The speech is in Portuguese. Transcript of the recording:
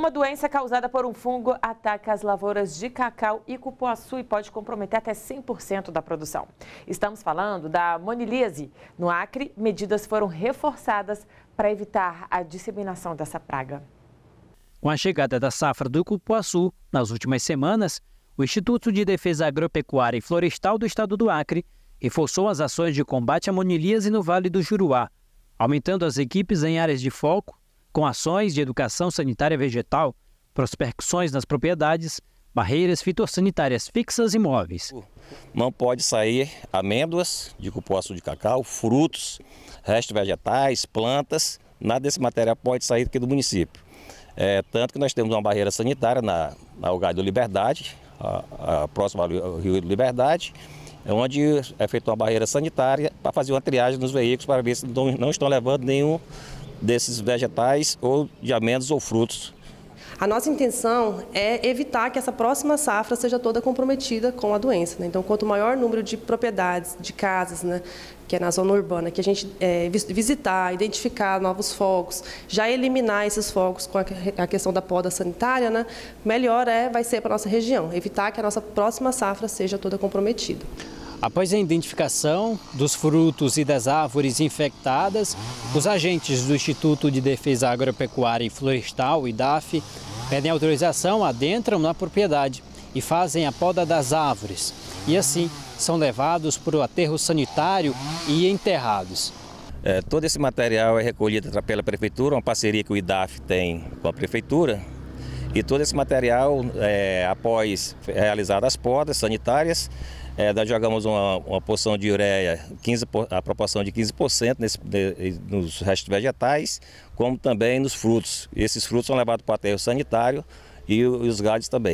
Uma doença causada por um fungo ataca as lavouras de cacau e cupuaçu e pode comprometer até 100% da produção. Estamos falando da monilíase. No Acre, medidas foram reforçadas para evitar a disseminação dessa praga. Com a chegada da safra do cupuaçu, nas últimas semanas, o Instituto de Defesa Agropecuária e Florestal do Estado do Acre reforçou as ações de combate à monilíase no Vale do Juruá, aumentando as equipes em áreas de foco com ações de educação sanitária vegetal, prospecções nas propriedades, barreiras fitossanitárias fixas e móveis. Uh, não pode sair amêndoas de cupuaçu de cacau, frutos, restos vegetais, plantas, nada desse material pode sair aqui do município. É, tanto que nós temos uma barreira sanitária na, na Algar do Liberdade, a, a próxima ao Rio do Liberdade, é onde é feita uma barreira sanitária para fazer uma triagem nos veículos para ver se não, não estão levando nenhum desses vegetais ou de amêndoas ou frutos. A nossa intenção é evitar que essa próxima safra seja toda comprometida com a doença. Né? Então, quanto maior número de propriedades, de casas, né, que é na zona urbana, que a gente é, visitar, identificar novos focos, já eliminar esses focos com a questão da poda sanitária, né, melhor é, vai ser para a nossa região, evitar que a nossa próxima safra seja toda comprometida. Após a identificação dos frutos e das árvores infectadas, os agentes do Instituto de Defesa Agropecuária e Florestal, IDAF, pedem autorização, adentram na propriedade e fazem a poda das árvores. E assim são levados para o aterro sanitário e enterrados. É, todo esse material é recolhido pela Prefeitura, uma parceria que o IDAF tem com a Prefeitura. E todo esse material, é, após realizadas as podas sanitárias, é, nós jogamos uma, uma porção de ureia, 15, a proporção de 15% nesse, de, nos restos vegetais, como também nos frutos. Esses frutos são levados para o aterro sanitário e os galhos também.